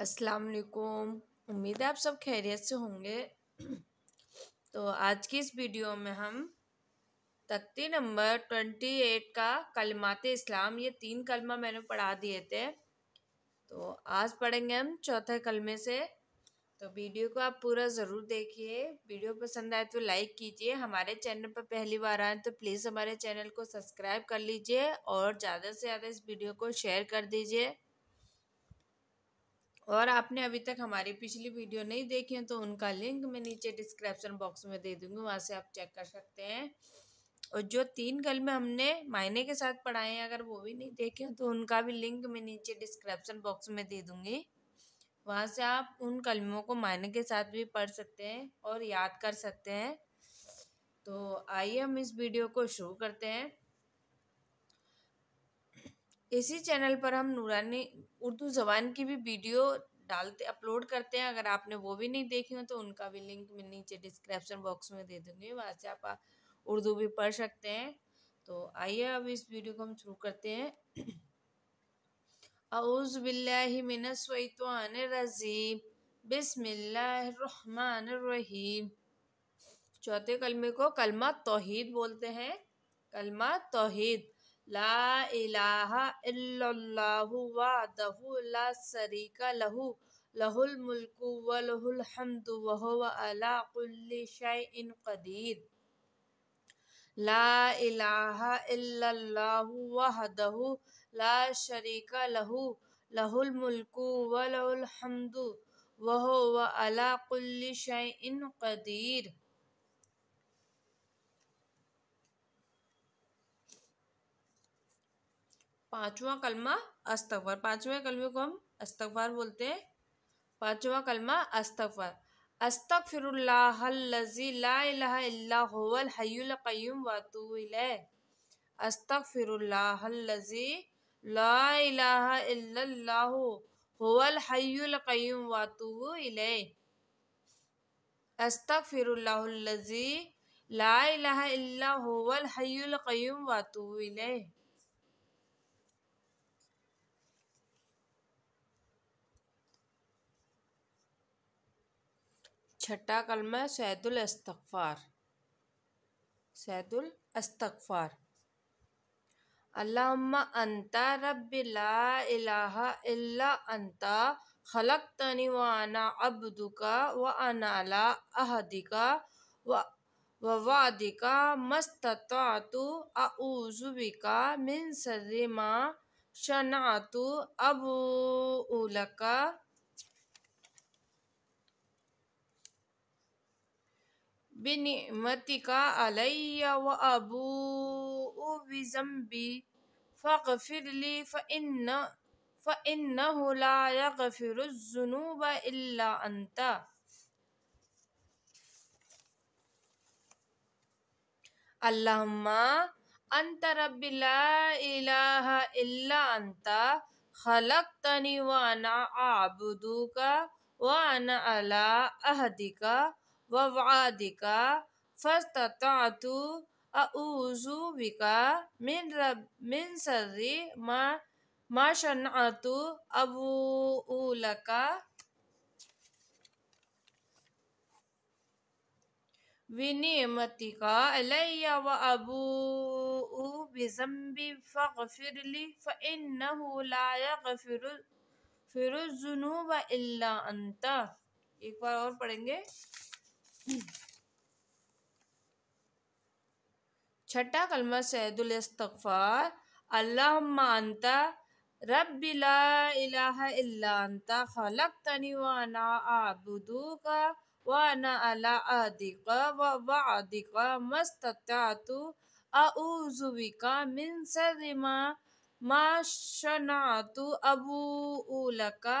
अस्सलाम वालेकुम उम्मीद है आप सब खैरियत से होंगे तो आज की इस वीडियो में हम तख्ती नंबर ट्वेंटी एट का कलमात इस्लाम ये तीन कलमा मैंने पढ़ा दिए थे तो आज पढ़ेंगे हम चौथे कलमे से तो वीडियो को आप पूरा ज़रूर देखिए वीडियो पसंद आए तो लाइक कीजिए हमारे चैनल पर पहली बार आए तो प्लीज़ हमारे चैनल को सब्सक्राइब कर लीजिए और ज़्यादा से ज़्यादा इस वीडियो को शेयर कर दीजिए और आपने अभी तक हमारी पिछली वीडियो नहीं देखी है तो उनका लिंक मैं नीचे डिस्क्रिप्शन बॉक्स में दे दूँगी वहाँ से आप चेक कर सकते हैं और जो तीन कल में हमने मायने के साथ पढ़ाए हैं अगर वो भी नहीं देखे तो उनका भी लिंक मैं नीचे डिस्क्रिप्शन बॉक्स में दे दूँगी वहाँ से आप उन कलमों को मायने के साथ भी पढ़ सकते हैं और याद कर सकते हैं तो आइए हम इस वीडियो को शुरू करते हैं इसी चैनल पर हम नूरानी उर्दू ज़बान की भी वीडियो डालते अपलोड करते हैं अगर आपने वो भी नहीं देखी हो तो उनका भी लिंक मैं नीचे डिस्क्रिप्शन बॉक्स में दे दूँगी वहाँ से आप उर्दू भी पढ़ सकते हैं तो आइए अब इस वीडियो को हम शुरू करते हैं अउज़बिल्लिमिनशैतवानरजीम बिसमीम चौथे कलमे को कलमा तोहीद बोलते हैं कलमा तोहद ला इलाहा इल्लल्लाहु ला शरीका लहू लहुल मुल्कु व लहुल हम्दु व अला कुल्ली कदीर ला इला इल्लल्लाहु ला शरीका लहू लहुल मुल्कु व लहुल हम्दु व अला कुल्ली शैइन कदीर पाँचवा कलमा अस्तफर पाँचवें कलमे को हम अस्तफार बोलते हैं पाँचवा कलमा अस्तफर अस्तक फिरजी लाहल हयुलकयूम वातूल अस्तक फिरजी लाहल हयुलकयूम वातूल अस्तक फिरजी लाहल हयुलकयूम वातूल छठा कलमा सैदुल अस्तगफ़ार सैदुल अस्तगफ़ार अल्लाह अंता रब ला इलाहा इल्ला अंता खलक तनी व आना अब्दुका व अनाला अहदिका व ववादिका मस्ततातु अऊजुबिका मिन सर्रिमा शनातु अबू उलका بنعمتك علي وأبوء بذنبي فاغفر لي فإن فإنه لا يغفر الذنوب إلا أنت اللهم أنت رب لا إله إلا أنت خلقتني وأنا أعبدك وأنا على أهدك व फस्ततातु अऊजु बिका मिन रब मिन सर्री मा मा शनातु अबू अलैया व अबू बिजम्बी ला यगफिर फिर जुनूब इल्ला अंता एक बार और पढ़ेंगे छठा कलमा सैदुलस्तफ़ार अल्लाहमानता रबिला खलक तनी वाना आबुदू का वाना अला आदिका व वादिका मस्ततातु मिन सरिमा मा शनातु अबू उलका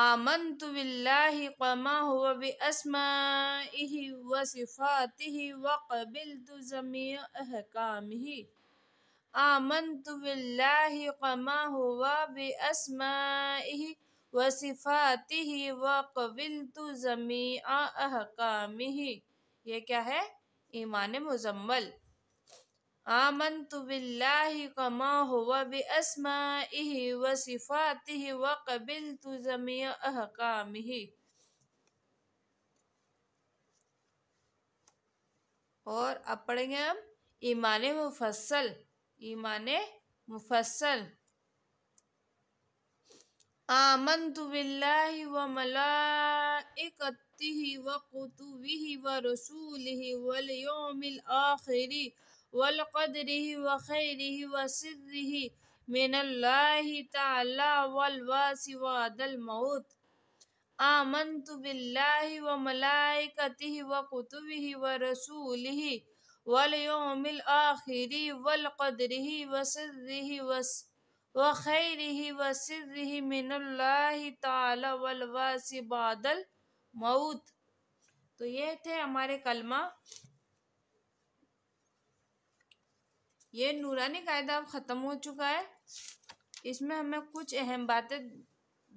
आमंत बिल्लाहि कमा हुआ बिअस्माइहि व सिफातिहि व कबिलतु जमीअ अहकामिहि आमंत कमा हुआ बिअस्माइहि व सिफातिहि व कबिलतु जमीअ अहकामिहि ये क्या है ईमान मुजम्मल आमन बिल्लाहि कमा हुव बिअस्माइहि व सिफातिहि व कबिलतु जमीअ अहकामिहि और अब पढ़ेंगे हम ईमान मुफसल ईमान मुफसल आमंत बिल्लाहि व मलाइकतिहि व कुतुबिहि व वल यौमिल आखिरी वलकदर व खैर व सिर मिन ताला वलवासिवादल मऊत आमंत बिल्लाह व मलाइकतिह व कुतुबिह व रसूलिह वल यौमिल आखिरी वल कदरिह व सिर्रिह व खैरिह व सिर्रिह ताला वल वासिबादल मऊत तो ये थे हमारे कलमा ये नूरानी कायदा अब ख़त्म हो चुका है इसमें हमें कुछ अहम बातें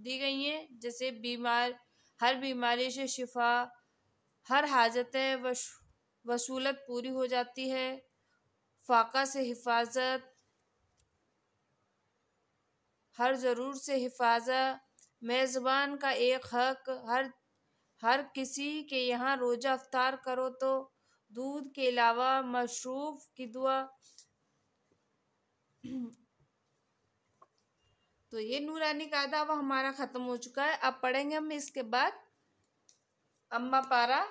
दी गई हैं जैसे बीमार हर बीमारी से शिफा हर हाजत वश, वसूलत पूरी हो जाती है फाका से हिफाजत हर ज़रूर से हिफाजत मेज़बान का एक हक हर हर किसी के यहाँ रोज़ा अफ्तार करो तो दूध के अलावा मशरूफ़ की दुआ तो ये नूरानी कायदा अब हमारा ख़त्म हो चुका है अब पढ़ेंगे हम इसके बाद अम्मा पारा